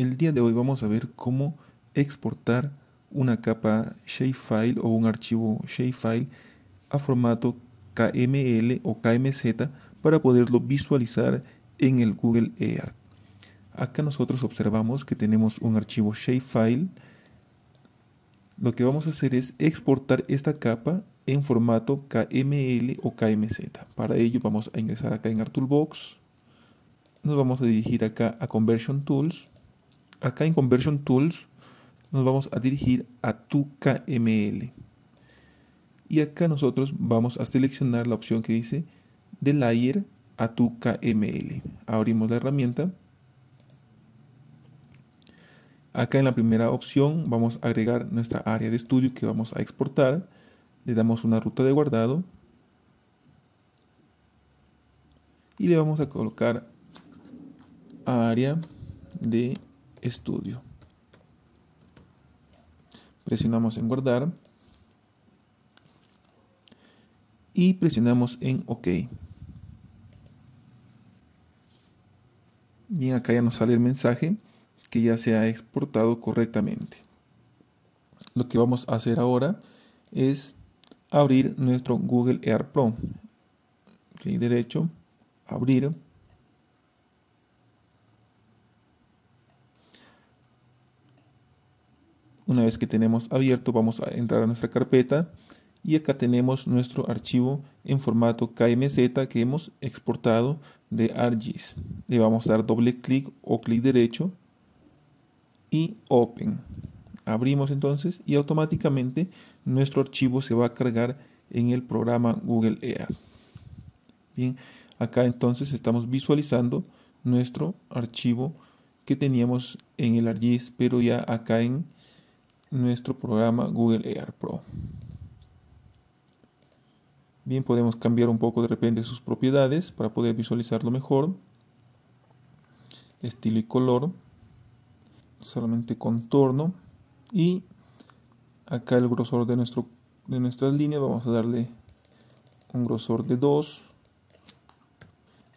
El día de hoy vamos a ver cómo exportar una capa shapefile o un archivo shapefile a formato KML o KMZ para poderlo visualizar en el Google Earth. Acá nosotros observamos que tenemos un archivo shapefile. Lo que vamos a hacer es exportar esta capa en formato KML o KMZ. Para ello vamos a ingresar acá en Toolbox. Nos vamos a dirigir acá a Conversion Tools acá en Conversion Tools nos vamos a dirigir a tu KML. Y acá nosotros vamos a seleccionar la opción que dice de layer a tu KML. Abrimos la herramienta. Acá en la primera opción vamos a agregar nuestra área de estudio que vamos a exportar. Le damos una ruta de guardado. Y le vamos a colocar área de estudio. Presionamos en guardar. Y presionamos en OK. Bien, acá ya nos sale el mensaje que ya se ha exportado correctamente. Lo que vamos a hacer ahora es abrir nuestro Google Air Pro. Clic derecho, abrir. Una vez que tenemos abierto, vamos a entrar a nuestra carpeta y acá tenemos nuestro archivo en formato KMZ que hemos exportado de argis Le vamos a dar doble clic o clic derecho y Open. Abrimos entonces y automáticamente nuestro archivo se va a cargar en el programa Google Earth. Bien, acá entonces estamos visualizando nuestro archivo que teníamos en el argis pero ya acá en nuestro programa Google Air Pro. Bien, podemos cambiar un poco de repente sus propiedades para poder visualizarlo mejor. Estilo y color. Solamente contorno. Y acá el grosor de, nuestro, de nuestras líneas. Vamos a darle un grosor de 2.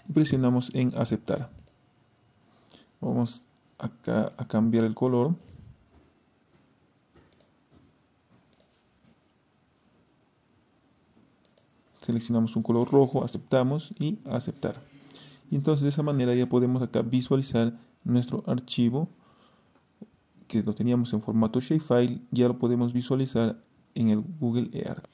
Y presionamos en aceptar. Vamos acá a cambiar el color. seleccionamos un color rojo, aceptamos y aceptar. Y entonces de esa manera ya podemos acá visualizar nuestro archivo que lo teníamos en formato shapefile, ya lo podemos visualizar en el Google Earth.